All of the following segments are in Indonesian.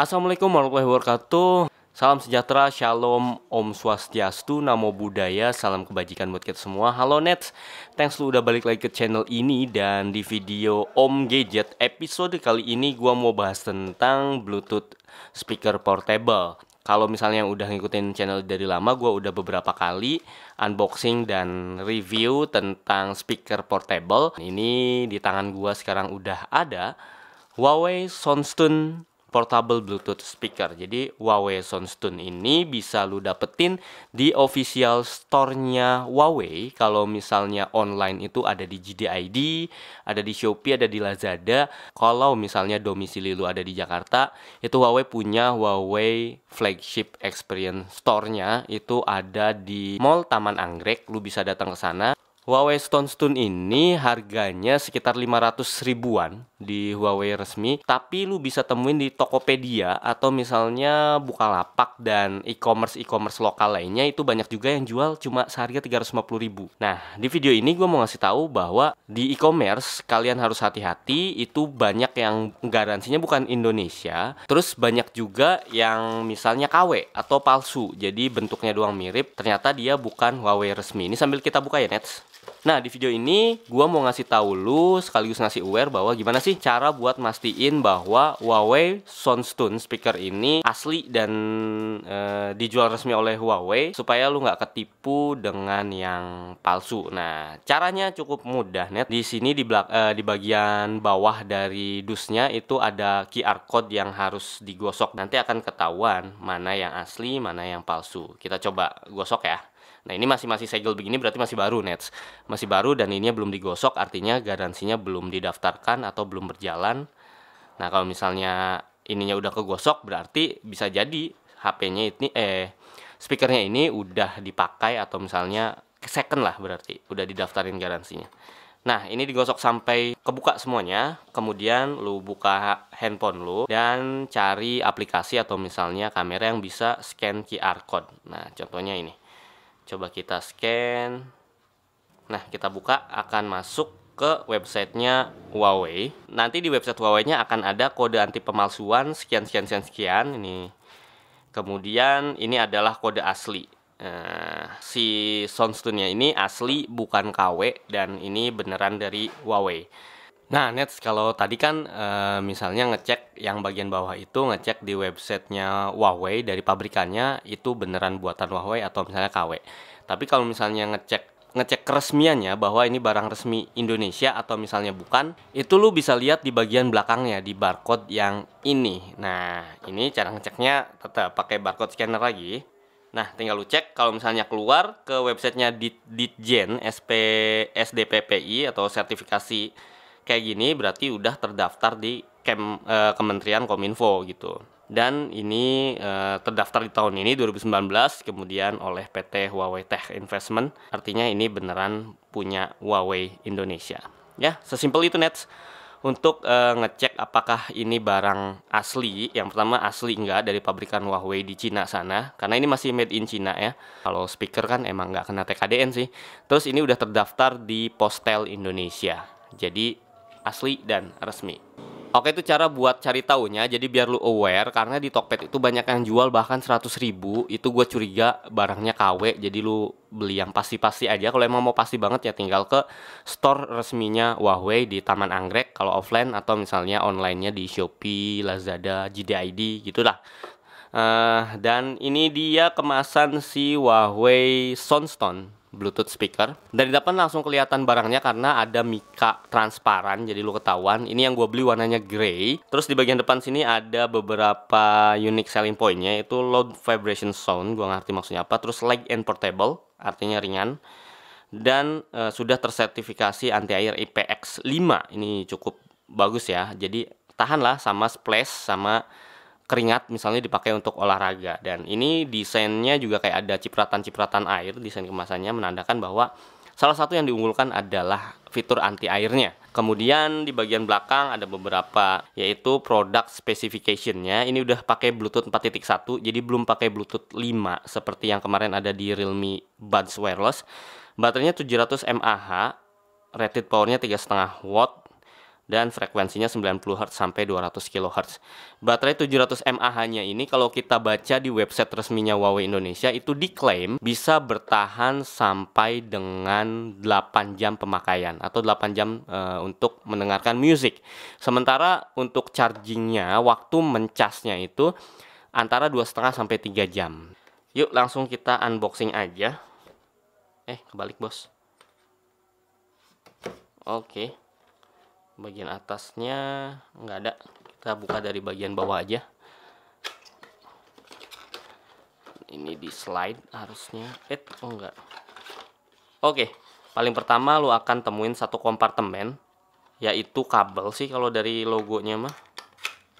Assalamualaikum warahmatullahi wabarakatuh. Salam sejahtera, shalom, om swastiastu, namo buddhaya, salam kebajikan buat kita semua. Halo Nets, thanks lu udah balik lagi ke channel ini dan di video Om Gadget episode kali ini gua mau bahas tentang Bluetooth speaker portable. Kalau misalnya yang udah ngikutin channel dari lama, gua udah beberapa kali unboxing dan review tentang speaker portable. Ini di tangan gua sekarang udah ada Huawei Soundstone portable Bluetooth speaker. Jadi Huawei Soundstone ini bisa lu dapetin di official store-nya Huawei. Kalau misalnya online itu ada di GDID, ada di Shopee, ada di Lazada. Kalau misalnya domisili lu ada di Jakarta, itu Huawei punya Huawei Flagship Experience Store-nya itu ada di Mall Taman Anggrek. Lu bisa datang ke sana. Huawei Stone Stone ini harganya sekitar 500 ribuan di Huawei resmi, tapi lu bisa temuin di Tokopedia atau misalnya Bukalapak dan e-commerce e-commerce lokal lainnya itu banyak juga yang jual cuma seharga 350 Nah, di video ini gue mau ngasih tahu bahwa di e-commerce kalian harus hati-hati, itu banyak yang garansinya bukan Indonesia, terus banyak juga yang misalnya KW atau palsu, jadi bentuknya doang mirip, ternyata dia bukan Huawei resmi. Ini sambil kita buka ya, Nets. Nah, di video ini gue mau ngasih tahu lu sekaligus ngasih aware bahwa gimana sih sih cara buat mastiin bahwa Huawei Soundstone speaker ini asli dan e, dijual resmi oleh Huawei supaya lu nggak ketipu dengan yang palsu. Nah, caranya cukup mudah net. Di sini di belak e, di bagian bawah dari dusnya itu ada QR code yang harus digosok. Nanti akan ketahuan mana yang asli, mana yang palsu. Kita coba gosok ya. Nah ini masih masih segel begini berarti masih baru Nets, masih baru dan ini belum digosok, artinya garansinya belum didaftarkan atau belum berjalan. Nah kalau misalnya ininya udah kegosok berarti bisa jadi HP-nya ini eh speakernya ini udah dipakai atau misalnya second lah berarti udah didaftarin garansinya. Nah, ini digosok sampai kebuka semuanya. Kemudian lu buka handphone lu dan cari aplikasi atau misalnya kamera yang bisa scan QR code. Nah, contohnya ini coba kita scan nah kita buka akan masuk ke websitenya Huawei nanti di website Huawei-nya akan ada kode anti pemalsuan sekian sekian sekian sekian ini kemudian ini adalah kode asli nah, si soundstone ini asli bukan KW dan ini beneran dari Huawei Nah, Nets, kalau tadi kan e, misalnya ngecek yang bagian bawah itu ngecek di websitenya Huawei dari pabrikannya itu beneran buatan Huawei atau misalnya KW. Tapi kalau misalnya ngecek ngecek keresmiannya bahwa ini barang resmi Indonesia atau misalnya bukan, itu lu bisa lihat di bagian belakangnya di barcode yang ini. Nah, ini cara ngeceknya tetap pakai barcode scanner lagi. Nah, tinggal lu cek kalau misalnya keluar ke websitenya Ditjen SP SDPPI atau sertifikasi kayak gini berarti udah terdaftar di Kem, e, Kementerian Kominfo gitu. Dan ini e, terdaftar di tahun ini 2019 kemudian oleh PT Huawei Tech Investment. Artinya ini beneran punya Huawei Indonesia. Ya, sesimpel itu Nets. Untuk e, ngecek apakah ini barang asli, yang pertama asli enggak dari pabrikan Huawei di Cina sana, karena ini masih made in Cina ya. Kalau speaker kan emang nggak kena TKDN sih. Terus ini udah terdaftar di Postel Indonesia. Jadi asli dan resmi. Oke itu cara buat cari tahunya jadi biar lu aware karena di Tokped itu banyak yang jual bahkan 100.000 ribu itu gue curiga barangnya KW jadi lu beli yang pasti-pasti aja kalau emang mau pasti banget ya tinggal ke store resminya Huawei di Taman Anggrek kalau offline atau misalnya onlinenya di Shopee, Lazada, JDID gitulah uh, dan ini dia kemasan si Huawei Soundstone Bluetooth speaker. Dari depan langsung kelihatan barangnya karena ada mika transparan jadi lo ketahuan. Ini yang gue beli warnanya grey. Terus di bagian depan sini ada beberapa unique selling pointnya itu low vibration sound, Gue ngerti maksudnya apa. Terus light and portable, artinya ringan. Dan e, sudah tersertifikasi anti air IPX 5. Ini cukup bagus ya. Jadi tahanlah sama splash sama keringat misalnya dipakai untuk olahraga dan ini desainnya juga kayak ada cipratan-cipratan air desain kemasannya menandakan bahwa salah satu yang diunggulkan adalah fitur anti airnya kemudian di bagian belakang ada beberapa yaitu produk specificationnya ini udah pakai bluetooth 4.1 jadi belum pakai bluetooth 5 seperti yang kemarin ada di realme buds wireless baterainya 700 mAh rated powernya 3,5 watt dan frekuensinya 90 Hz sampai 200 kHz. Baterai 700 mAh-nya ini kalau kita baca di website resminya Huawei Indonesia itu diklaim bisa bertahan sampai dengan 8 jam pemakaian atau 8 jam e, untuk mendengarkan musik. Sementara untuk chargingnya waktu mencasnya itu antara 2,5 sampai 3 jam. Yuk langsung kita unboxing aja. Eh, kebalik, Bos. Oke. Okay bagian atasnya nggak ada kita buka dari bagian bawah aja ini di slide harusnya eh oh enggak oke paling pertama lu akan temuin satu kompartemen yaitu kabel sih kalau dari logonya mah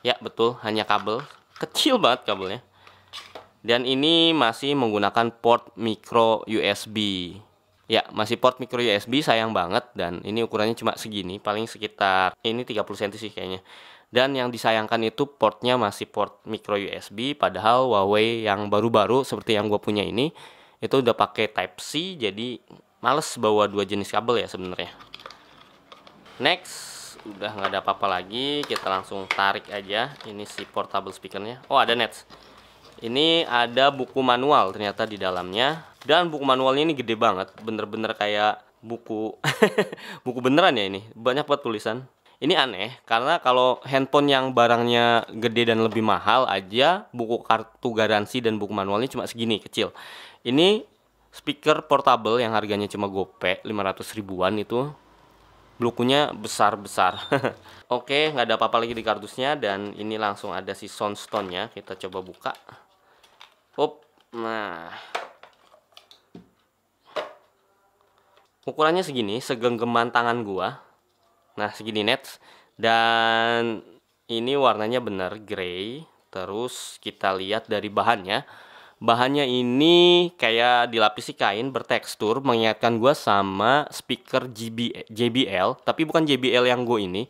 ya betul hanya kabel kecil banget kabelnya dan ini masih menggunakan port micro USB Ya, masih port micro USB sayang banget dan ini ukurannya cuma segini, paling sekitar ini 30 cm sih kayaknya. Dan yang disayangkan itu portnya masih port micro USB padahal Huawei yang baru-baru seperti yang gue punya ini itu udah pakai type C jadi males bawa dua jenis kabel ya sebenarnya. Next, udah nggak ada apa-apa lagi, kita langsung tarik aja ini si portable speakernya. Oh, ada nets. Ini ada buku manual ternyata di dalamnya. Dan buku manualnya ini gede banget, bener-bener kayak buku buku beneran ya ini. Banyak buat tulisan. Ini aneh karena kalau handphone yang barangnya gede dan lebih mahal aja buku kartu garansi dan buku manualnya cuma segini kecil. Ini speaker portable yang harganya cuma gope 500 ribuan itu bukunya besar-besar. Oke, nggak ada apa-apa lagi di kardusnya dan ini langsung ada si soundstone-nya. Kita coba buka up Nah. Ukurannya segini, segenggeman tangan gua. Nah, segini net. Dan ini warnanya benar grey. Terus kita lihat dari bahannya. Bahannya ini kayak dilapisi kain bertekstur mengingatkan gua sama speaker JBL tapi bukan JBL yang gua ini.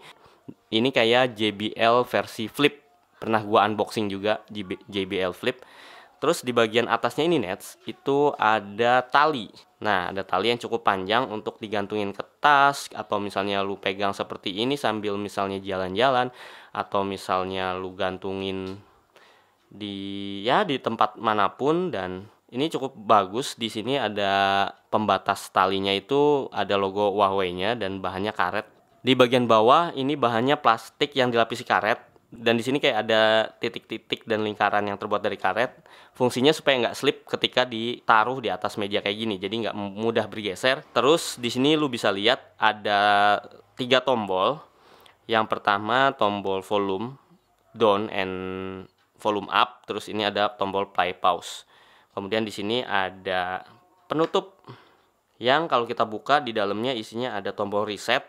Ini kayak JBL versi flip. Pernah gua unboxing juga JBL flip. Terus di bagian atasnya ini nets, itu ada tali. Nah, ada tali yang cukup panjang untuk digantungin ke tas atau misalnya lu pegang seperti ini sambil misalnya jalan-jalan atau misalnya lu gantungin di ya di tempat manapun dan ini cukup bagus di sini ada pembatas talinya itu ada logo Huawei-nya dan bahannya karet. Di bagian bawah ini bahannya plastik yang dilapisi karet dan di sini kayak ada titik-titik dan lingkaran yang terbuat dari karet. Fungsinya supaya nggak slip ketika ditaruh di atas meja kayak gini, jadi nggak mudah bergeser. Terus di sini lu bisa lihat ada tiga tombol. Yang pertama tombol volume down and volume up. Terus ini ada tombol play pause. Kemudian di sini ada penutup yang kalau kita buka di dalamnya isinya ada tombol reset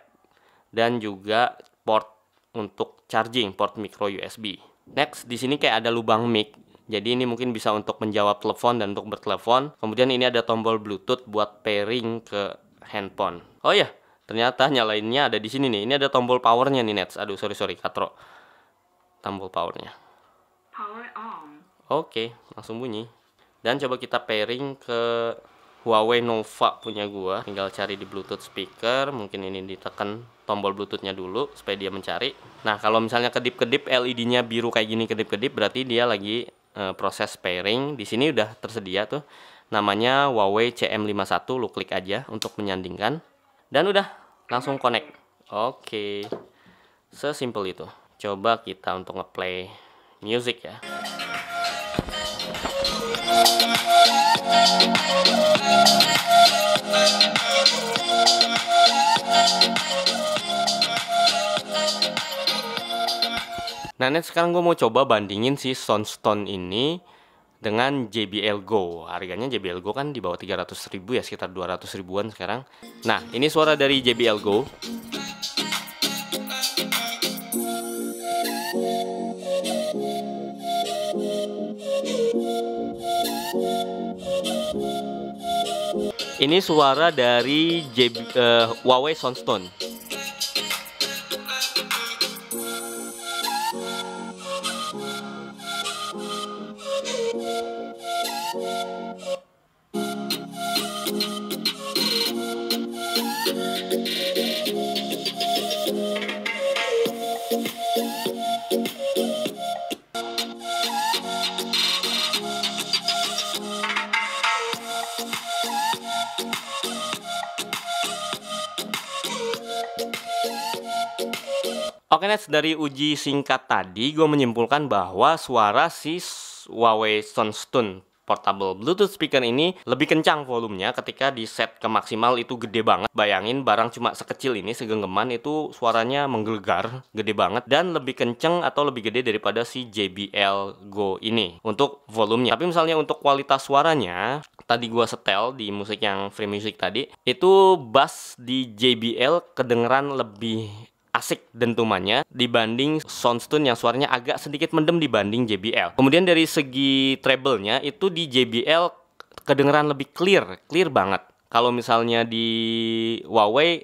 dan juga port untuk charging port micro USB. Next, di sini kayak ada lubang mic. Jadi ini mungkin bisa untuk menjawab telepon dan untuk bertelepon. Kemudian ini ada tombol Bluetooth buat pairing ke handphone. Oh iya, ternyata nyalainnya ada di sini nih. Ini ada tombol powernya nih Nets. Aduh, sorry sorry Katro. Tombol powernya. Power on. Oke, langsung bunyi. Dan coba kita pairing ke Huawei Nova punya gua tinggal cari di Bluetooth speaker mungkin ini ditekan tombol Bluetoothnya dulu supaya dia mencari nah kalau misalnya kedip-kedip LED-nya biru kayak gini kedip-kedip berarti dia lagi e, proses pairing di sini udah tersedia tuh namanya Huawei CM51 lu klik aja untuk menyandingkan dan udah langsung connect oke sesimpel itu coba kita untuk ngeplay music ya Nah, net sekarang gue mau coba bandingin si Sunstone ini dengan JBL Go. Harganya JBL Go kan di bawah 300 ribu ya, sekitar 200 ribuan sekarang. Nah, ini suara dari JBL Go. Ini suara dari JB, uh, eh, Huawei Soundstone. Oke Nets, dari uji singkat tadi gue menyimpulkan bahwa suara si Huawei Soundstone portable Bluetooth speaker ini lebih kencang volumenya ketika di set ke maksimal itu gede banget. Bayangin barang cuma sekecil ini segenggeman itu suaranya menggelegar, gede banget dan lebih kenceng atau lebih gede daripada si JBL Go ini untuk volumenya. Tapi misalnya untuk kualitas suaranya tadi gua setel di musik yang free music tadi itu bass di JBL kedengeran lebih asik dentumannya dibanding Soundstone yang suaranya agak sedikit mendem dibanding JBL. Kemudian dari segi treble-nya itu di JBL kedengeran lebih clear, clear banget. Kalau misalnya di Huawei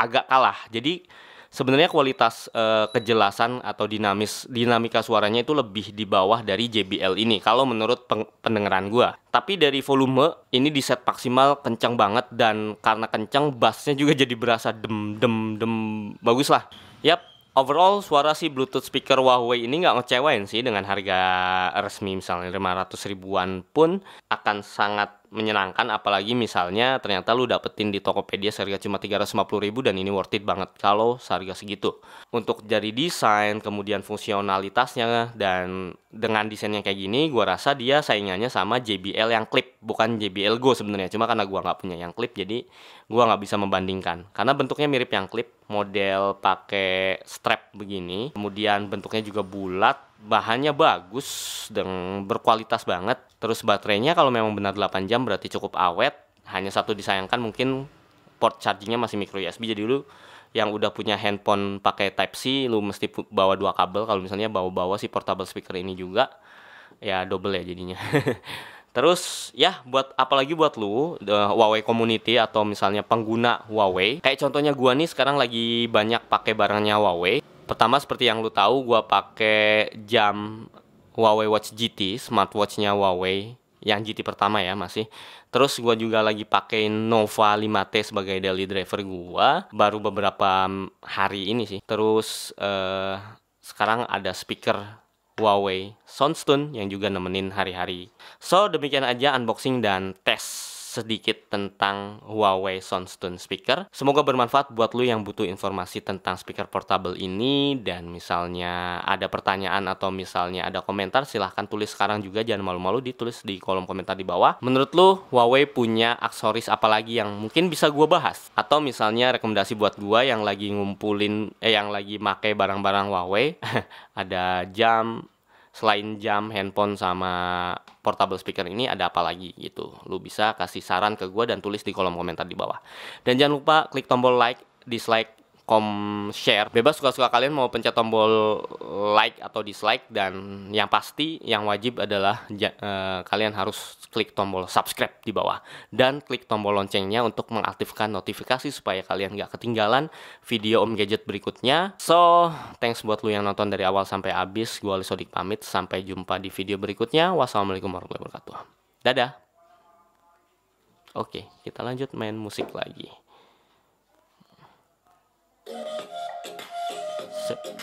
agak kalah. Jadi sebenarnya kualitas uh, kejelasan atau dinamis dinamika suaranya itu lebih di bawah dari JBL ini kalau menurut peng, pendengaran gua. Tapi dari volume ini di set maksimal kencang banget dan karena kencang bassnya juga jadi berasa dem dem dem bagus lah. Yap, overall suara si Bluetooth speaker Huawei ini nggak ngecewain sih dengan harga resmi misalnya 500 ribuan pun akan sangat menyenangkan apalagi misalnya ternyata lu dapetin di Tokopedia seharga cuma 350 ribu dan ini worth it banget kalau seharga segitu. Untuk jadi desain, kemudian fungsionalitasnya dan dengan desain yang kayak gini gua rasa dia saingannya sama JBL yang clip, bukan JBL Go sebenarnya. Cuma karena gua nggak punya yang clip jadi gua nggak bisa membandingkan. Karena bentuknya mirip yang clip, model pakai strap begini, kemudian bentuknya juga bulat bahannya bagus dan berkualitas banget. Terus baterainya kalau memang benar 8 jam berarti cukup awet. Hanya satu disayangkan mungkin port chargingnya masih micro USB. Jadi lu yang udah punya handphone pakai Type C, lu mesti bawa dua kabel. Kalau misalnya bawa-bawa si portable speaker ini juga, ya double ya jadinya. Terus ya buat apalagi buat lu the Huawei community atau misalnya pengguna Huawei. Kayak contohnya gua nih sekarang lagi banyak pakai barangnya Huawei. Pertama seperti yang lu tahu gue pakai jam Huawei Watch GT, smartwatchnya Huawei yang GT pertama ya masih. Terus gue juga lagi pakai Nova 5T sebagai daily driver gue baru beberapa mm, hari ini sih. Terus eh, sekarang ada speaker Huawei Soundstone yang juga nemenin hari-hari. So, demikian aja unboxing dan tes sedikit tentang Huawei Soundstone Speaker. Semoga bermanfaat buat lu yang butuh informasi tentang speaker portable ini dan misalnya ada pertanyaan atau misalnya ada komentar silahkan tulis sekarang juga jangan malu-malu ditulis di kolom komentar di bawah. Menurut lu Huawei punya aksesoris apa lagi yang mungkin bisa gue bahas? Atau misalnya rekomendasi buat gue yang lagi ngumpulin eh yang lagi make barang-barang Huawei ada jam selain jam, handphone sama portable speaker ini ada apa lagi gitu. Lu bisa kasih saran ke gue dan tulis di kolom komentar di bawah. Dan jangan lupa klik tombol like, dislike com share. Bebas suka-suka kalian mau pencet tombol like atau dislike dan yang pasti yang wajib adalah ja, uh, kalian harus klik tombol subscribe di bawah dan klik tombol loncengnya untuk mengaktifkan notifikasi supaya kalian gak ketinggalan video Om Gadget berikutnya. So, thanks buat lu yang nonton dari awal sampai habis. Gua Ali Sodik pamit sampai jumpa di video berikutnya. Wassalamualaikum warahmatullahi wabarakatuh. Dadah. Oke, kita lanjut main musik lagi. Six.